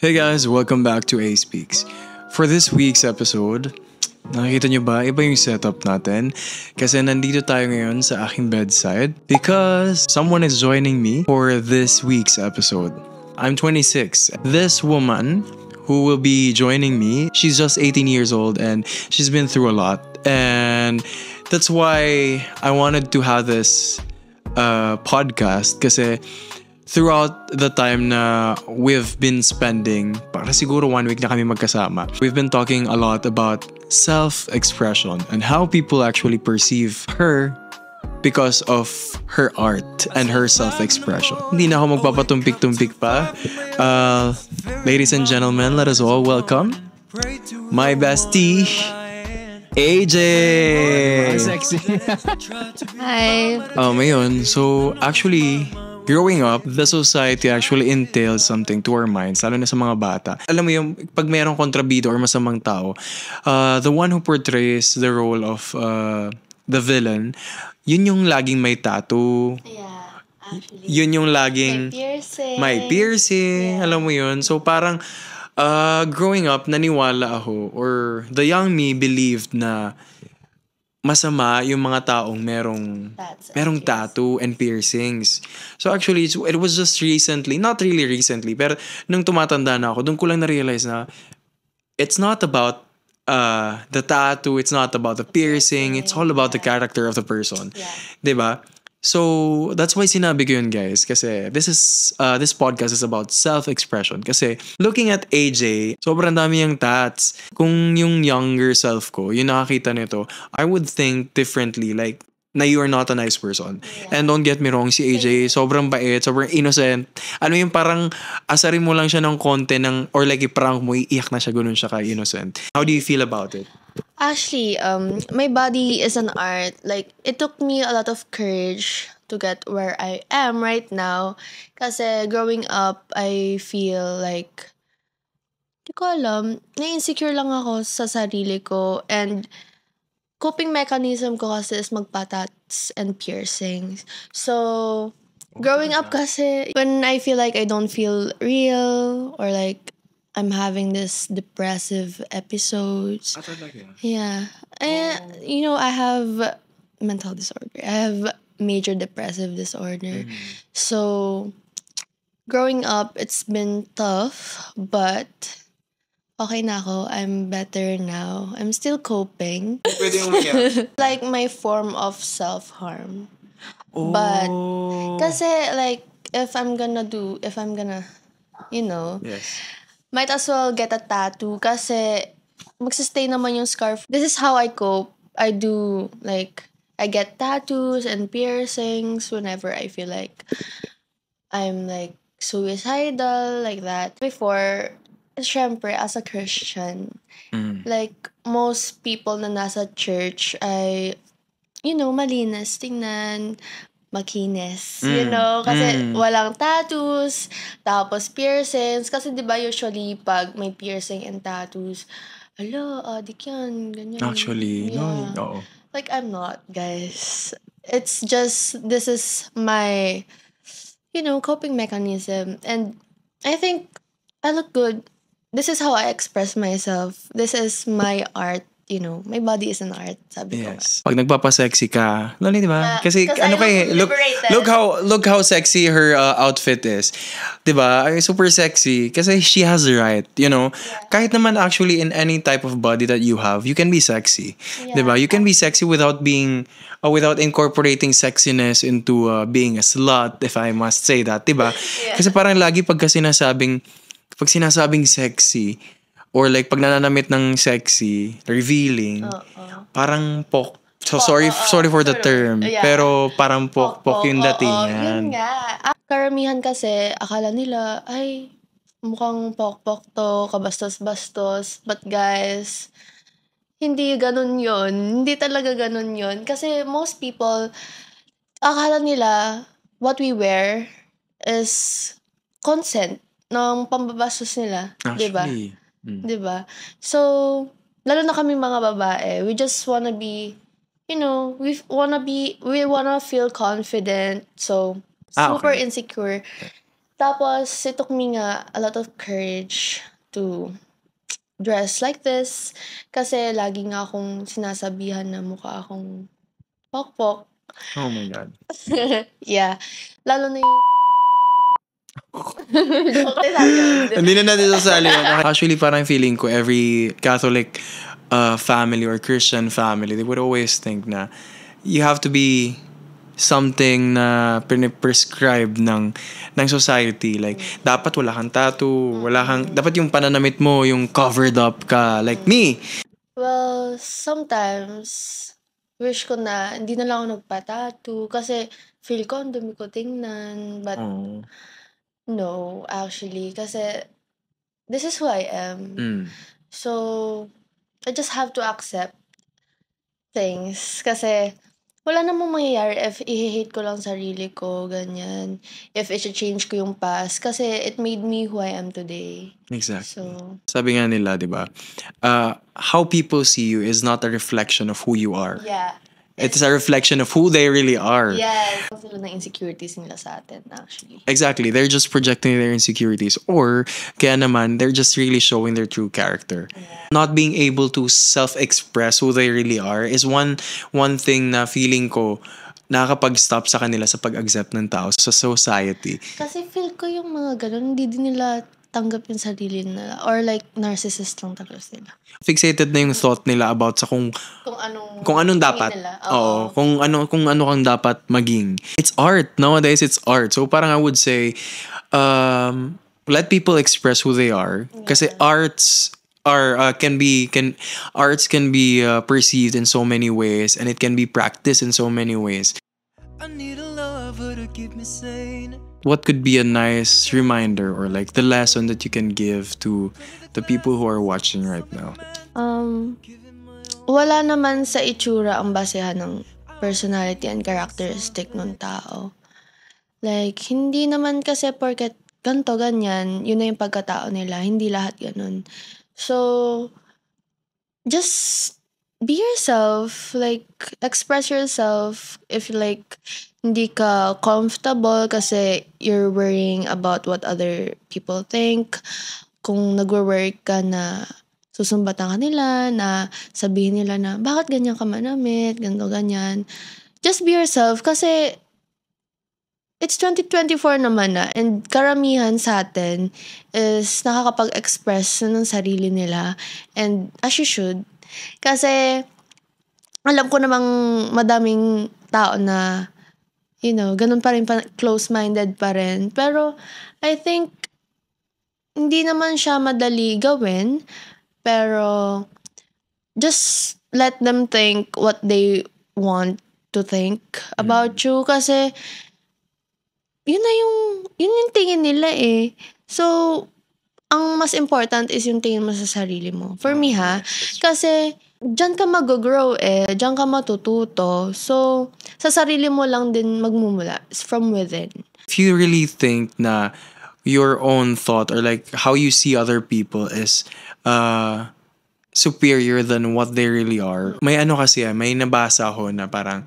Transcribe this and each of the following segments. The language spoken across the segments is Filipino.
Hey guys, welcome back to A Speaks. For this week's episode, nakita nyo ba, iba yung setup natin? Kasi nandito tayo ngayon sa aking bedside because someone is joining me for this week's episode. I'm 26. This woman who will be joining me, she's just 18 years old and she's been through a lot. And that's why I wanted to have this uh, podcast kasi throughout the time na we've been spending, para siguro one week na kami magkasama, we've been talking a lot about self-expression and how people actually perceive her because of her art and her self-expression. Hindi na ako magpapatumpik-tumpik pa. Uh, ladies and gentlemen, let us all welcome my bestie, AJ! Sexy. Hi. Um, oh, ayun. So, actually, growing up, the society actually entails something to our minds, lalo na sa mga bata. Alam mo yung, pag mayroong kontrabido or masamang tao, uh, the one who portrays the role of uh, the villain, yun yung laging may tattoo. Yeah. Actually, yun yung laging may piercing, may piercing yeah. alam mo yun. So parang uh, growing up, naniwala ako or the young me believed na masama yung mga taong merong That's merong tattoo and piercings. So actually, it was just recently, not really recently, pero nung tumatanda na ako, doon ko lang na-realize na it's not about uh, the tattoo, it's not about the piercing, it's all about the character of the person. Yeah. 'Di ba? So, that's why sinabi ko yun guys kasi this is uh, this podcast is about self-expression kasi looking at AJ, sobrang dami yung tats. Kung yung younger self ko, yung nakakita nito, I would think differently like na you are not a nice person. Yeah. And don't get me wrong, si AJ, sobrang bait, sobrang innocent. Ano yung parang asarin mo lang siya ng konti ng, or like i-prank mo, iiyak na siya, ganun siya ka-innocent. How do you feel about it? Actually, um, my body is an art. Like, it took me a lot of courage to get where I am right now. Kasi growing up, I feel like, di ko alam, na-insecure lang ako sa sarili ko. And coping mechanism ko kasi is magpatats and piercings. So, oh, growing up kasi, when I feel like I don't feel real or like I'm having this depressive episodes. Yeah. And, oh. you know, I have mental disorder. I have major depressive disorder. Mm. So, growing up, it's been tough, but okay na ako. I'm better now. I'm still coping. like my form of self-harm. Oh. But, kasi like, if I'm gonna do, if I'm gonna, you know, yes might as well get a tattoo kasi magsistay naman yung scarf. This is how I cope. I do, like, I get tattoos and piercings whenever I feel like I'm, like, suicidal, like that. Before, syempre, as a Christian, mm. like, most people na nasa church I, you know, malinis tingnan, makinis. Mm. You know, kasi mm. walang tattoos, tapos piercings. Kasi di ba usually pag may piercing and tattoos, alo, adik yan, ganyan. Actually, yeah. no, no. Like, I'm not, guys. It's just, this is my, you know, coping mechanism. And I think I look good. This is how I express myself. This is my art you know, my body is an art, sabi yes. ko. Pag nagpapasexy ka, lalo di ba? Kasi ano kay, look, look how look how sexy her uh, outfit is. 'Di ba? Super sexy kasi she has the right, you know. Yeah. Kahit naman actually in any type of body that you have, you can be sexy. Yeah. 'Di ba? You can be sexy without being uh, without incorporating sexiness into uh, being a slut if I must say that, 'di ba? yeah. Kasi parang lagi pag kasi sinasabing pag sinasabing sexy, Or like, pag nananamit ng sexy, revealing, Uh-oh. parang pok. So, pok, sorry uh-oh. sorry for the term. Yeah. Pero parang pok, pok, pok yung dating oh, yan. Yun nga. Ah, karamihan kasi, akala nila, ay, mukhang pok-pok to, kabastos-bastos. But guys, hindi ganun yon Hindi talaga ganun yon Kasi most people, akala nila, what we wear is consent ng pambabastos nila. di ba? Mm. 'Di ba? So, lalo na kami mga babae, we just wanna be you know, we wanna be we wanna feel confident. So, ah, super okay. insecure. Tapos it took me nga a lot of courage to dress like this kasi lagi nga akong sinasabihan na mukha akong pokpok. Oh my God. yeah. Lalo na yung Hindi na natin sasali. Actually, parang feeling ko every Catholic uh, family or Christian family, they would always think na you have to be something na prescribe ng ng society like dapat wala kang tattoo wala kang dapat yung pananamit mo yung covered up ka like me well sometimes wish ko na hindi na lang ako nagpa-tattoo kasi feel ko ang dumi ko tingnan but oh. No, actually. Kasi, eh, this is who I am. Mm. So, I just have to accept things. Kasi, eh, wala namang mangyayari if i-hate ko lang sarili ko, ganyan. If i-change ko yung past. Kasi eh, it made me who I am today. Exactly. So, Sabi nga nila, di ba? Uh, how people see you is not a reflection of who you are. Yeah. It's a reflection of who they really are. Yes. Sila ng insecurities nila sa atin, actually. Exactly. They're just projecting their insecurities. Or, kaya naman, they're just really showing their true character. Yeah. Not being able to self-express who they really are is one one thing na feeling ko nakakapag-stop sa kanila sa pag-accept ng tao sa society. Kasi feel ko yung mga ganun, hindi din nila tanggap yung sarili nila or like narcissist lang talaga sila. Fixated na yung thought nila about sa kung kung anong kung anong dapat. Nila. Oo, oh. kung ano kung ano kang dapat maging. It's art. Nowadays it's art. So parang I would say um let people express who they are yeah. kasi arts are uh, can be can arts can be uh, perceived in so many ways and it can be practiced in so many ways. I need a lover to keep me sane what could be a nice reminder or like the lesson that you can give to the people who are watching right now? Um, wala naman sa itsura ang basehan ng personality and characteristic ng tao. Like, hindi naman kasi porket ganto ganyan, yun na yung pagkatao nila. Hindi lahat ganun. So, just be yourself. Like, express yourself. If like, hindi ka comfortable kasi you're worrying about what other people think. Kung nagwo-work ka na susumbatan ka nila, na sabihin nila na, bakit ganyan ka manamit, ganito, ganyan. Just be yourself kasi it's 2024 naman na and karamihan sa atin is nakakapag-express ng sarili nila and as you should, kasi, alam ko namang madaming tao na, you know, ganun pa rin, pa, close-minded pa rin. Pero, I think, hindi naman siya madali gawin, pero, just let them think what they want to think about mm. you kasi yun na yung yun yung tingin nila eh so ang mas important is yung tingin mo sa sarili mo. For me ha, kasi dyan ka mag-grow eh, dyan ka matututo. So, sa sarili mo lang din magmumula from within. If you really think na your own thought or like how you see other people is uh, superior than what they really are. May ano kasi, eh, may nabasa ako na parang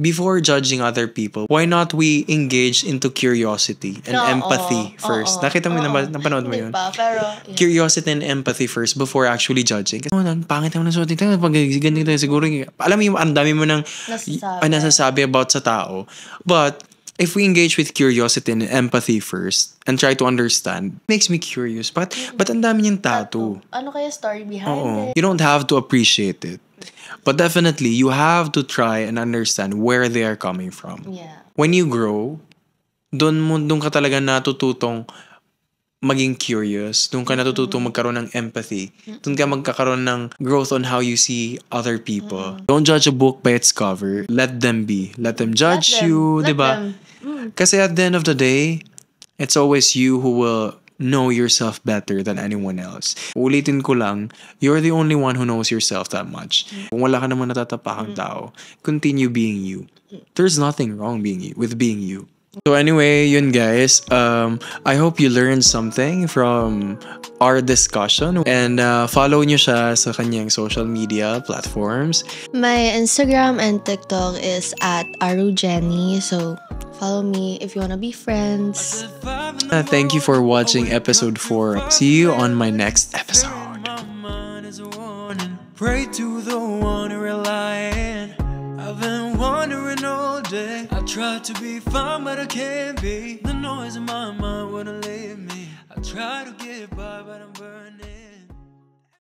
before judging other people, why not we engage into curiosity and no, empathy oo, first? Oo, Nakita mo, oo, napa- napanood mo yun? Diba? Pero, yeah. Curiosity and empathy first before actually judging. Kasi, oh, pangit naman ang suot nito. Pag ganito, siguro, alam mo yung, ang dami mo nang nasasabi. nasasabi about sa tao. But, if we engage with curiosity and empathy first and try to understand, makes me curious. But, but ang dami niyang tattoo. Ano kaya story behind Oo. it? You don't have to appreciate it. But definitely, you have to try and understand where they are coming from. Yeah. When you grow, doon mo doon ka talaga natututong maging curious, doon ka natututong mm-hmm. magkaroon ng empathy, mm-hmm. doon ka magkakaroon ng growth on how you see other people. Mm-hmm. Don't judge a book by its cover. Let them be. Let them judge Let them. you, Let diba? Them. Mm. Kasi at the end of the day, it's always you who will know yourself better than anyone else. Ulitin ko lang, you're the only one who knows yourself that much. Mm. Kung wala ka naman natatapakang mm. tao, continue being you. There's nothing wrong being you, with being you. So anyway, yun guys. Um, I hope you learned something from our discussion and uh, follow nyo siya sa kanyang social media platforms. My Instagram and TikTok is at arujenny. So follow me if you wanna be friends. Uh, thank you for watching episode 4. See you on my next episode. Pray to the one I've been wandering all day. Tried to be fine, but I can't be. The noise in my mind wouldn't leave me. I try to get by, but I'm burning.